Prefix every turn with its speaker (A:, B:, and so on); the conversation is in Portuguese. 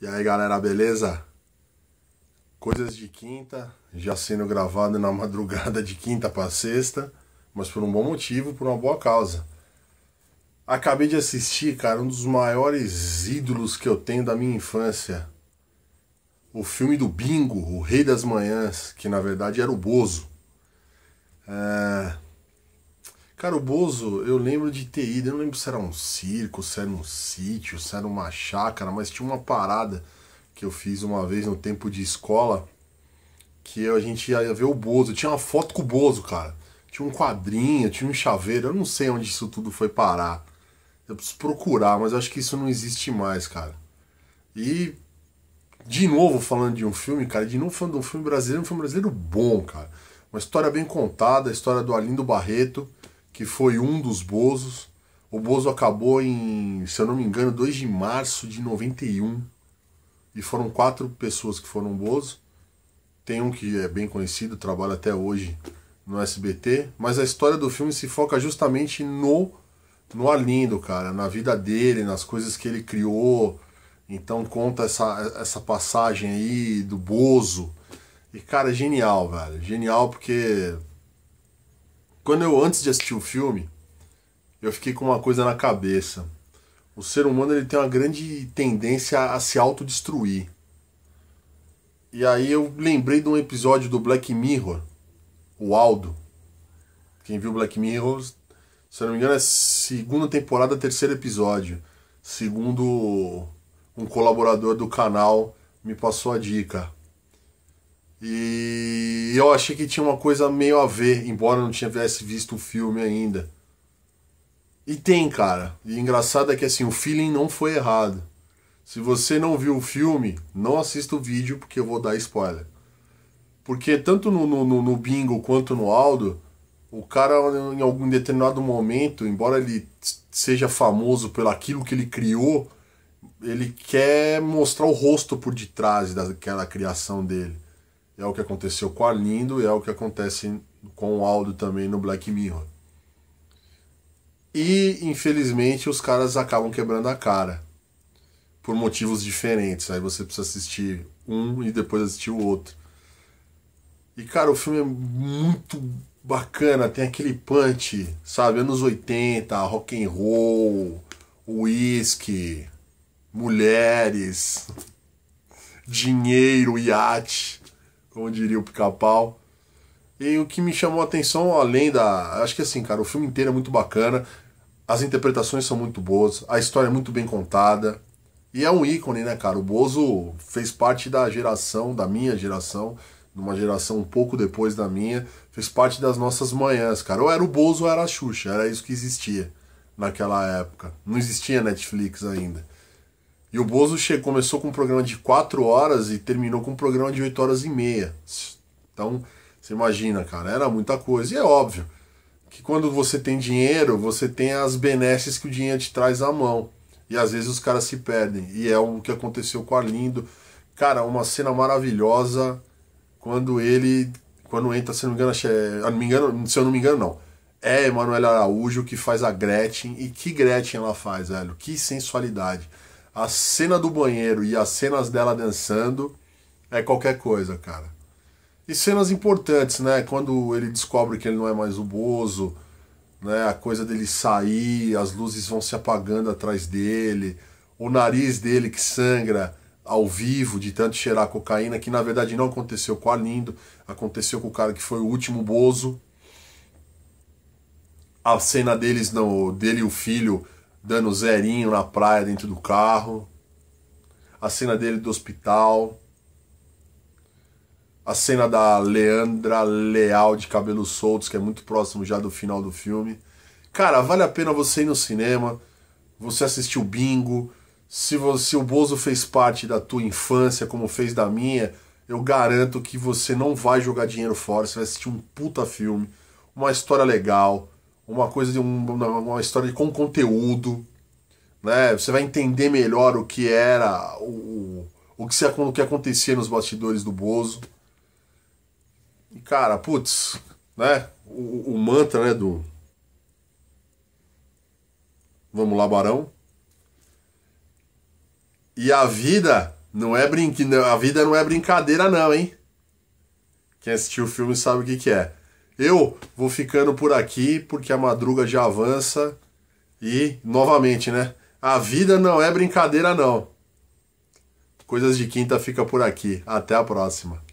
A: E aí galera, beleza? Coisas de quinta, já sendo gravado na madrugada de quinta para sexta, mas por um bom motivo, por uma boa causa. Acabei de assistir, cara, um dos maiores ídolos que eu tenho da minha infância. O filme do Bingo, O Rei das Manhãs, que na verdade era o Bozo. É... Cara, o Bozo, eu lembro de ter ido, eu não lembro se era um circo, se era um sítio, se era uma chácara, mas tinha uma parada que eu fiz uma vez no tempo de escola que a gente ia ver o Bozo. Tinha uma foto com o Bozo, cara. Tinha um quadrinho, tinha um chaveiro, eu não sei onde isso tudo foi parar. Eu preciso procurar, mas acho que isso não existe mais, cara. E, de novo, falando de um filme, cara, de novo falando de um filme brasileiro, um filme brasileiro bom, cara. Uma história bem contada, a história do Alindo Barreto que foi um dos Bozos. O Bozo acabou em, se eu não me engano, 2 de março de 91. E foram quatro pessoas que foram Bozo. Tem um que é bem conhecido, trabalha até hoje no SBT. Mas a história do filme se foca justamente no, no Arlindo, cara. Na vida dele, nas coisas que ele criou. Então conta essa, essa passagem aí do Bozo. E, cara, é genial, velho. Genial porque quando eu, antes de assistir o filme, eu fiquei com uma coisa na cabeça. O ser humano ele tem uma grande tendência a se autodestruir. E aí eu lembrei de um episódio do Black Mirror, o Aldo. Quem viu Black Mirror, se eu não me engano, é segunda temporada, terceiro episódio. Segundo um colaborador do canal me passou a dica. E eu achei que tinha uma coisa meio a ver, embora eu não tivesse visto o filme ainda. E tem, cara. E engraçado é que assim, o feeling não foi errado. Se você não viu o filme, não assista o vídeo porque eu vou dar spoiler. Porque tanto no, no, no Bingo quanto no Aldo, o cara em algum determinado momento, embora ele seja famoso pelo aquilo que ele criou, ele quer mostrar o rosto por detrás daquela criação dele. É o que aconteceu com Arlindo e é o que acontece com o Aldo também no Black Mirror. E, infelizmente, os caras acabam quebrando a cara. Por motivos diferentes. Aí você precisa assistir um e depois assistir o outro. E, cara, o filme é muito bacana. Tem aquele punch, sabe? Anos 80, rock and roll, whisky, mulheres, dinheiro, iate como diria o pica-pau. E o que me chamou a atenção, além da. Acho que assim, cara, o filme inteiro é muito bacana, as interpretações são muito boas, a história é muito bem contada. E é um ícone, né, cara? O Bozo fez parte da geração, da minha geração, numa geração um pouco depois da minha, fez parte das nossas manhãs, cara. Ou era o Bozo ou era a Xuxa, era isso que existia naquela época. Não existia Netflix ainda. E o Bozo chegou começou com um programa de 4 horas e terminou com um programa de 8 horas e meia. Então, você imagina, cara, era muita coisa. E é óbvio que quando você tem dinheiro, você tem as benesses que o dinheiro te traz à mão. E às vezes os caras se perdem. E é o que aconteceu com o Arlindo. Cara, uma cena maravilhosa quando ele. Quando entra, se não me engano, se é, eu não me engano, se eu não me engano, não. É Emanuel Araújo que faz a Gretchen. E que Gretchen ela faz, velho? Que sensualidade a cena do banheiro e as cenas dela dançando é qualquer coisa, cara. E cenas importantes, né? Quando ele descobre que ele não é mais o Bozo, né? A coisa dele sair, as luzes vão se apagando atrás dele, o nariz dele que sangra ao vivo de tanto cheirar cocaína, que na verdade não aconteceu com a Lindo, aconteceu com o cara que foi o último Bozo. A cena deles, não, dele e o filho dando zerinho na praia dentro do carro, a cena dele do hospital, a cena da Leandra Leal de cabelos soltos, que é muito próximo já do final do filme. Cara, vale a pena você ir no cinema, você assistir o bingo. Se, você, se o Bozo fez parte da tua infância, como fez da minha, eu garanto que você não vai jogar dinheiro fora, você vai assistir um puta filme, uma história legal, uma coisa de um, uma história com conteúdo, né? Você vai entender melhor o que era o, o que se, o que acontecia nos bastidores do Bozo. E cara, putz, né? O, o mantra, né, do Vamos lá, Barão. E a vida não é brinque, a vida não é brincadeira não, hein? Quem assistiu o filme sabe o que que é. Eu vou ficando por aqui porque a madruga já avança e novamente, né? A vida não é brincadeira não. Coisas de quinta fica por aqui. Até a próxima.